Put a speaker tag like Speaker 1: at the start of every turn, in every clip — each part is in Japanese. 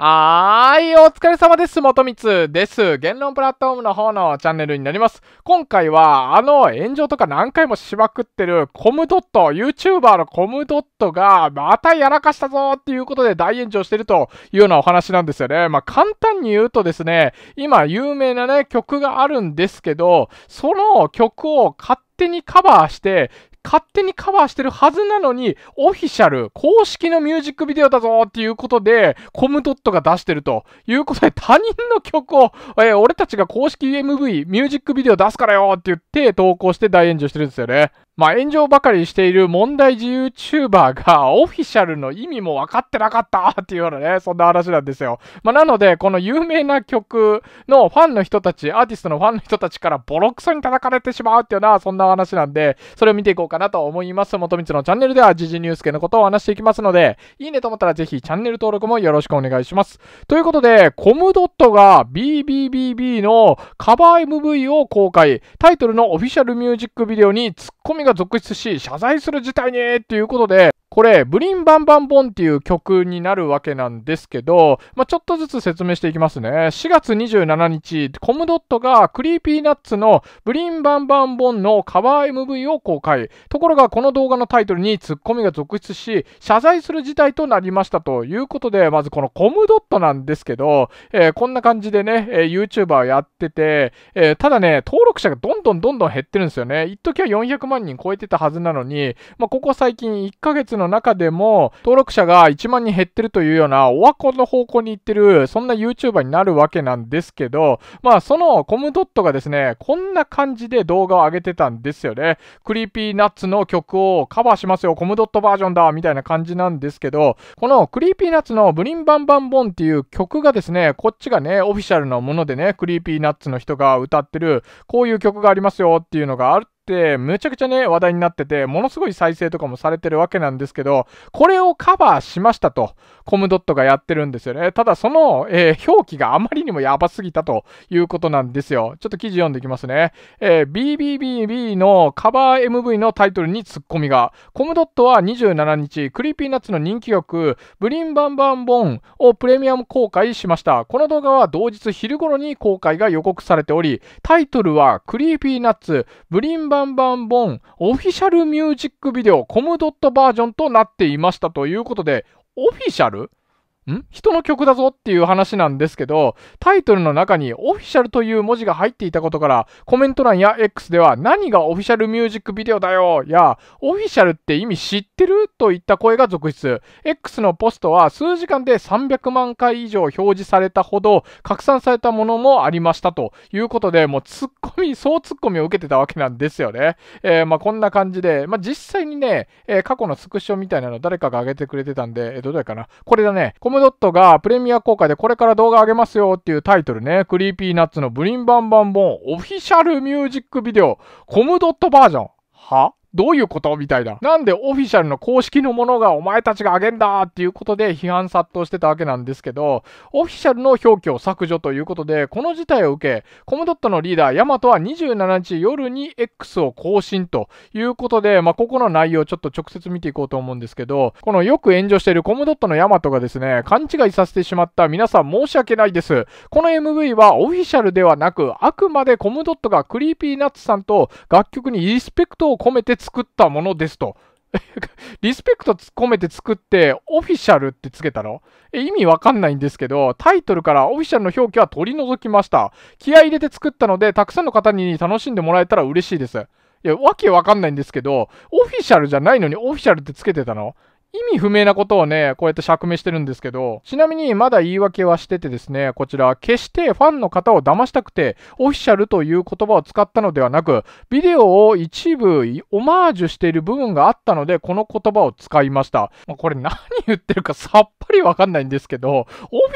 Speaker 1: はーい、お疲れ様です、元光です。言論プラットフォームの方のチャンネルになります。今回は、あの、炎上とか何回もしまくってるコムドット、YouTuber のコムドットが、またやらかしたぞっていうことで大炎上してるというようなお話なんですよね。まあ、簡単に言うとですね、今有名なね、曲があるんですけど、その曲を勝手にカバーして、勝手にカバーしてるはずなのに、オフィシャル、公式のミュージックビデオだぞっていうことで、コムドットが出してるということで、他人の曲を、えー、俺たちが公式 MV、ミュージックビデオ出すからよって言って投稿して大炎上してるんですよね。まあ、炎上ばかりしている問題児 YouTuber がオフィシャルの意味も分かってなかったっていうようなね、そんな話なんですよ。まあ、なので、この有名な曲のファンの人たち、アーティストのファンの人たちからボロクソに叩かれてしまうっていうのはそんな話なんで、それを見ていこうかなと思います。元光のチャンネルでは、時事ニュース系のことを話していきますので、いいねと思ったらぜひチャンネル登録もよろしくお願いします。ということで、コムドットが BBBB のカバー MV を公開、タイトルのオフィシャルミュージックビデオにツッコミがが続出し、謝罪する事態にっていうことで、これ、ブリンバンバンボンっていう曲になるわけなんですけど、まあ、ちょっとずつ説明していきますね。4月27日、コムドットがクリーピーナッツのブリンバンバンボンのカバー MV を公開。ところが、この動画のタイトルにツッコミが続出し、謝罪する事態となりましたということで、まずこのコムドットなんですけど、えー、こんな感じでね、えー、YouTuber やってて、えー、ただね、登録者がどんどんどんどん減ってるんですよね。一時は400万人超えてたはずなのに、まあ、ここ最近1ヶ月のの中でも、登録者が1万人減ってるというような、オワコンの方向に行ってる、そんな YouTuber になるわけなんですけど、まあ、そのコムドットがですね、こんな感じで動画を上げてたんですよね。クリーピーナッツの曲をカバーしますよ、コムドットバージョンだ、みたいな感じなんですけど、このクリーピーナッツのブリンバンバンボンっていう曲がですね、こっちがね、オフィシャルのものでね、クリーピーナッツの人が歌ってる、こういう曲がありますよっていうのがあって、、むちゃくちゃね、話題になってて、ものすごい再生とかもされてるわけなんですけど、これをカバーしましたと、コムドットがやってるんですよね。ただ、その、えー、表記があまりにもやばすぎたということなんですよ。ちょっと記事読んでいきますね。えー、BBBB のカバー MV のタイトルにツッコミが、コムドットは27日、クリーピーナッツの人気曲、ブリンバンバンボンをプレミアム公開しました。この動画は同日昼頃に公開が予告されており、タイトルは、クリーピーナッツ、ブリンバンバンバンボン、オフィシャルミュージックビデオ、コムドットバージョンとなっていましたということで、オフィシャルん人の曲だぞっていう話なんですけど、タイトルの中にオフィシャルという文字が入っていたことから、コメント欄や X では何がオフィシャルミュージックビデオだよや、オフィシャルって意味知ってるといった声が続出。X のポストは数時間で300万回以上表示されたほど拡散されたものもありましたということで、もうツッコミ、総ツッコミを受けてたわけなんですよね。えー、まあこんな感じで、まあ実際にね、えー、過去のスクショみたいなの誰かが上げてくれてたんで、えー、どれかなこれだね。コメムドットがプレミア公開でこれから動画上げますよっていうタイトルね、クリーピーナッツのブリンバンバンボンオフィシャルミュージックビデオ、コムドットバージョン。はどういうことみたいな。なんでオフィシャルの公式のものがお前たちがあげんだっていうことで批判殺到してたわけなんですけど、オフィシャルの表記を削除ということで、この事態を受け、コムドットのリーダー、ヤマトは27日夜に X を更新ということで、まあ、ここの内容をちょっと直接見ていこうと思うんですけど、このよく炎上しているコムドットのヤマトがですね、勘違いさせてしまった皆さん申し訳ないです。この MV はオフィシャルではなく、あくまでコムドットがクリーピーナッツさんと楽曲にリスペクトを込めて作作ったものですと。リスペクト突っ込めて作って、オフィシャルってつけたのえ、意味わかんないんですけど、タイトルからオフィシャルの表記は取り除きました。気合入れて作ったので、たくさんの方に楽しんでもらえたら嬉しいです。いや、わけわかんないんですけど、オフィシャルじゃないのにオフィシャルってつけてたの意味不明なことをね、こうやって釈明してるんですけど、ちなみにまだ言い訳はしててですね、こちら、決してファンの方を騙したくて、オフィシャルという言葉を使ったのではなく、ビデオを一部オマージュしている部分があったので、この言葉を使いました。まあ、これ何言ってるかさっぱりわかんないんですけど、オフ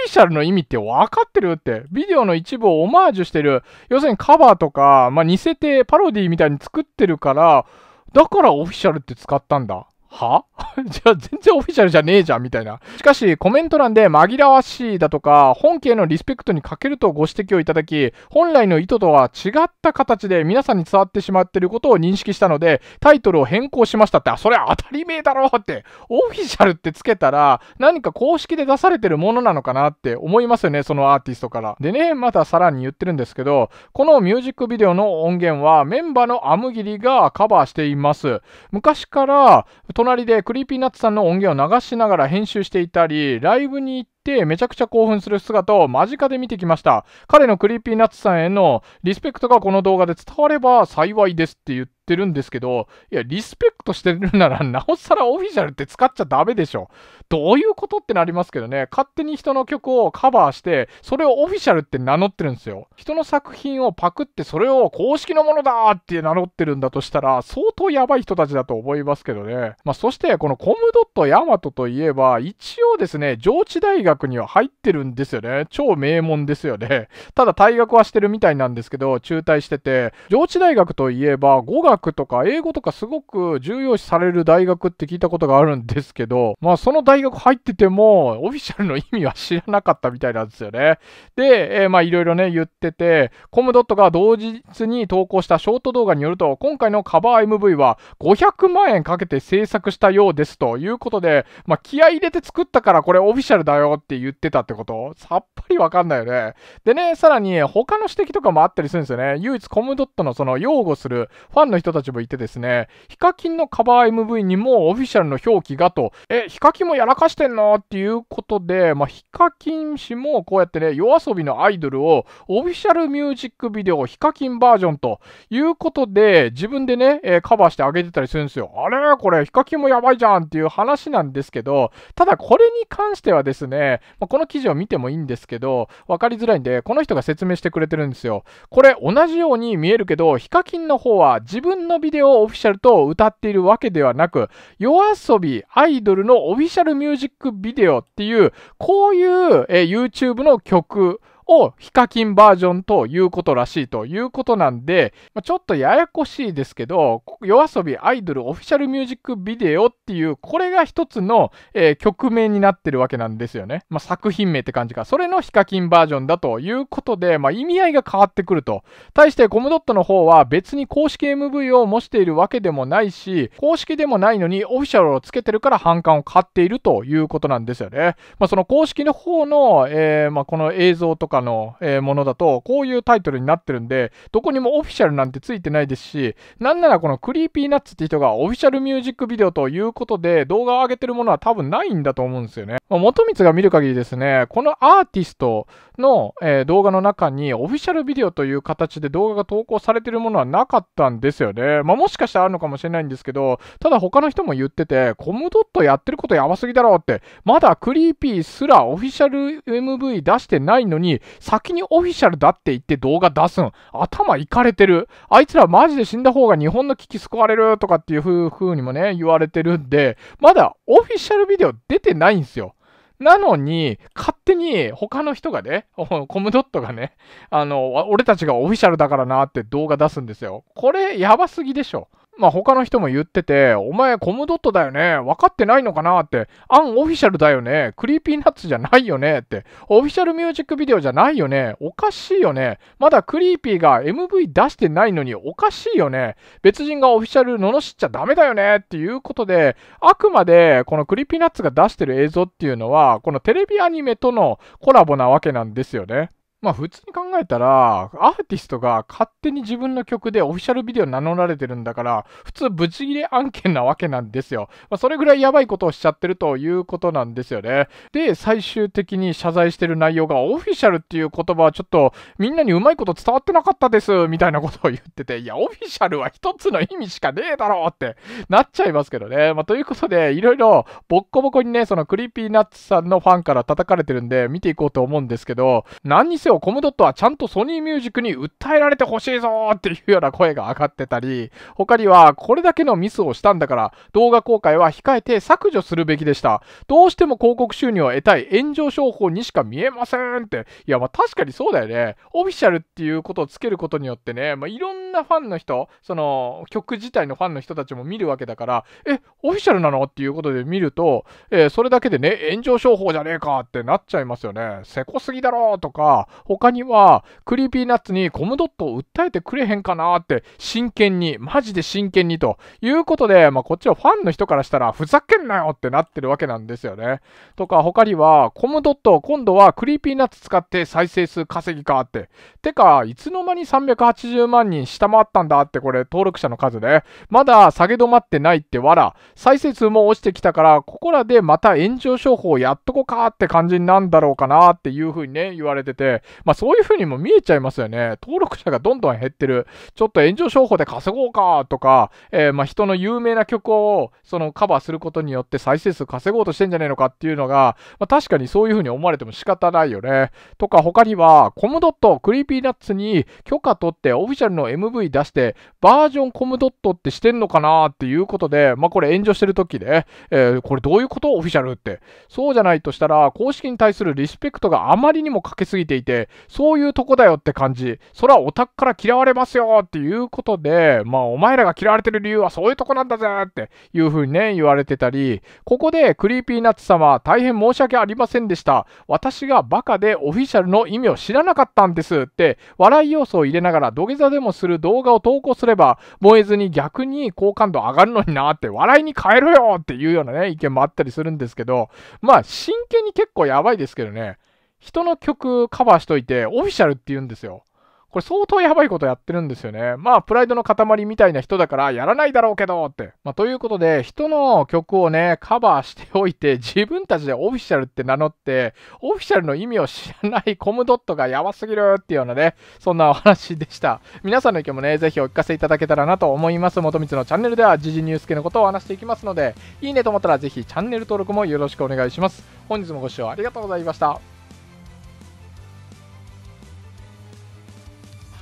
Speaker 1: ィシャルの意味ってわかってるって、ビデオの一部をオマージュしてる、要するにカバーとか、まあ、似せてパロディみたいに作ってるから、だからオフィシャルって使ったんだ。は じゃあ全然オフィシャルじゃねえじゃんみたいな。しかしコメント欄で紛らわしいだとか本家へのリスペクトに欠けるとご指摘をいただき本来の意図とは違った形で皆さんに伝わってしまっていることを認識したのでタイトルを変更しましたってあそれ当たり前だろうってオフィシャルってつけたら何か公式で出されてるものなのかなって思いますよねそのアーティストから。でねまたさらに言ってるんですけどこのミュージックビデオの音源はメンバーのアムギリがカバーしています。昔から隣でクリーピーナッツさんの音源を流しながら編集していたり、ライブに行ってめちゃくちゃ興奮する姿を間近で見てきました。彼のクリーピーナッツさんへのリスペクトがこの動画で伝われば幸いですって言って、ってるんですけど、いや、リスペクトしてるなら、なおさらオフィシャルって使っちゃダメでしょ。どういうことってなりますけどね、勝手に人の曲をカバーして、それをオフィシャルって名乗ってるんですよ。人の作品をパクって、それを公式のものだって名乗ってるんだとしたら、相当やばい人たちだと思いますけどね。まあ、そして、このコムドットヤマトといえば、一応ですね、上智大学には入ってるんですよね。超名門ですよね。ただ退学はしてるみたいなんですけど、中退してて、上智大学といえば、5月学とか英語とかすごく重要視される大学って聞いたことがあるんですけど、まあその大学入ってても、オフィシャルの意味は知らなかったみたいなんですよね。で、えー、まあいろいろね、言ってて、コムドットが同日に投稿したショート動画によると、今回のカバー MV は500万円かけて制作したようですということで、まあ気合入れて作ったからこれオフィシャルだよって言ってたってことさっぱりわかんないよね。でね、さらに他の指摘とかもあったりするんですよね。唯一コムドットのその擁護するファンの人たちもいてですね、ヒカキンのカバー MV にもオフィシャルの表記がと、え、ヒカキンもやらかしてんのっていうことで、まあ、ヒカキン氏もこうやってね、夜遊びのアイドルをオフィシャルミュージックビデオヒカキンバージョンということで、自分でね、えカバーしてあげてたりするんですよ。あれこれヒカキンもやばいじゃんっていう話なんですけど、ただこれに関してはですね、まあ、この記事を見てもいいんですけど、わかりづらいんで、この人が説明してくれてるんですよ。これ同じように見えるけど、ヒカキンの方は自分分のビデオオフィシャルと歌っているわけではなく、yoasobi アイドルのオフィシャルミュージックビデオっていう、こういう、え YouTube の曲をヒカキンバージョンということらしいということなんで、まあ、ちょっとややこしいですけど、夜遊びアイドルオフィシャルミュージックビデオっていう、これが一つの、えー、曲名になってるわけなんですよね。まあ、作品名って感じか。それのヒカキンバージョンだということで、まあ、意味合いが変わってくると。対してコムドットの方は別に公式 MV を模しているわけでもないし、公式でもないのにオフィシャルをつけてるから反感を買っているということなんですよね。まあ、その公式の方の、えー、まこの映像とかの、えー、ものだと、こういうタイトルになってるんで、どこにもオフィシャルなんてついてないですし、なんならこのクリーピーナッツって人がオフィシャルミュージックビデオということで、動画を上げてるものは多分ないんだと思うんですよね。まあ、元光が見る限りですね、このアーティストの、えー、動画の中にオフィシャルビデオという形で動画が投稿されてるものはなかったんですよね。まあ、もしかしたらあるのかもしれないんですけど、ただ他の人も言ってて、コムドットやってることやばすぎだろうって、まだクリーピーすらオフィシャル MV 出してないのに、先にオフィシャルだって言って動画出すん。頭いかれてる。あいつらマジで死んだ方が日本の危機救われるとかっていう風にもね、言われてるんで、まだオフィシャルビデオ出てないんですよ。なのに、勝手に他の人がね、コムドットがね、あの、俺たちがオフィシャルだからなって動画出すんですよ。これ、やばすぎでしょ。まあ他の人も言ってて、お前コムドットだよね。分かってないのかなって。アンオフィシャルだよね。クリーピーナッツじゃないよねって。オフィシャルミュージックビデオじゃないよね。おかしいよね。まだクリーピーが MV 出してないのにおかしいよね。別人がオフィシャル罵っちゃダメだよねっていうことで、あくまでこのクリーピーナッツが出してる映像っていうのは、このテレビアニメとのコラボなわけなんですよね。まあ普通に考えたら、アーティストが勝手に自分の曲でオフィシャルビデオ名乗られてるんだから、普通ブチギレ案件なわけなんですよ。まあ、それぐらいやばいことをしちゃってるということなんですよね。で、最終的に謝罪してる内容がオフィシャルっていう言葉はちょっとみんなにうまいこと伝わってなかったですみたいなことを言ってて、いや、オフィシャルは一つの意味しかねえだろうってなっちゃいますけどね。まあということで、いろいろボッコボコにね、そのクリーピーナッツさんのファンから叩かれてるんで見ていこうと思うんですけど、何にせをコムドットはちゃんとソニーミュージックに訴えられてほしいぞっていうような声が上がってたり、他にはこれだけのミスをしたんだから動画公開は控えて削除するべきでした。どうしても広告収入を得たい炎上商法にしか見えませんって。いやまあ確かにそうだよね。オフィシャルっていうことをつけることによってね、まあ、いろんなファンの人、その曲自体のファンの人たちも見るわけだから、え、オフィシャルなのっていうことで見ると、えー、それだけでね、炎上商法じゃねえかってなっちゃいますよね。せこすぎだろとか、他には、クリーピーナッツにコムドットを訴えてくれへんかなって、真剣に、マジで真剣にということで、まあ、こっちはファンの人からしたら、ふざけんなよってなってるわけなんですよね。とか、他には、コムドット、今度はクリーピーナッツ使って再生数稼ぎかって。てか、いつの間に380万人下回ったんだって、これ、登録者の数ね。まだ下げ止まってないってわら、再生数も落ちてきたから、ここらでまた炎上商法やっとこかって感じになんだろうかなっていうふうにね、言われてて、まあそういうふうにも見えちゃいますよね。登録者がどんどん減ってる。ちょっと炎上商法で稼ごうかとか、えー、まあ人の有名な曲をそのカバーすることによって再生数稼ごうとしてんじゃねえのかっていうのが、まあ、確かにそういうふうに思われても仕方ないよね。とか他には、コムドット、クリーピーナッツに許可取ってオフィシャルの MV 出して、バージョンコムドットってしてんのかなっていうことで、まあこれ炎上してる時で、えー、これどういうことオフィシャルって。そうじゃないとしたら、公式に対するリスペクトがあまりにもかけすぎていて、て、そういうとこだよって感じ。そはオタクから嫌われますよっていうことで、まあお前らが嫌われてる理由はそういうとこなんだぜっていう風にね、言われてたり、ここでクリーピーナッツ様、大変申し訳ありませんでした。私がバカでオフィシャルの意味を知らなかったんですって、笑い要素を入れながら土下座でもする動画を投稿すれば、燃えずに逆に好感度上がるのになって笑いに変えろよっていうようなね、意見もあったりするんですけど、まあ真剣に結構やばいですけどね。人の曲カバーしといて、オフィシャルって言うんですよ。これ相当やばいことやってるんですよね。まあ、プライドの塊みたいな人だからやらないだろうけどって。まあ、ということで、人の曲をね、カバーしておいて、自分たちでオフィシャルって名乗って、オフィシャルの意味を知らないコムドットがやばすぎるっていうようなね、そんなお話でした。皆さんの意見もね、ぜひお聞かせいただけたらなと思います。元光のチャンネルでは、時事ニュース系のことを話していきますので、いいねと思ったらぜひチャンネル登録もよろしくお願いします。本日もご視聴ありがとうございました。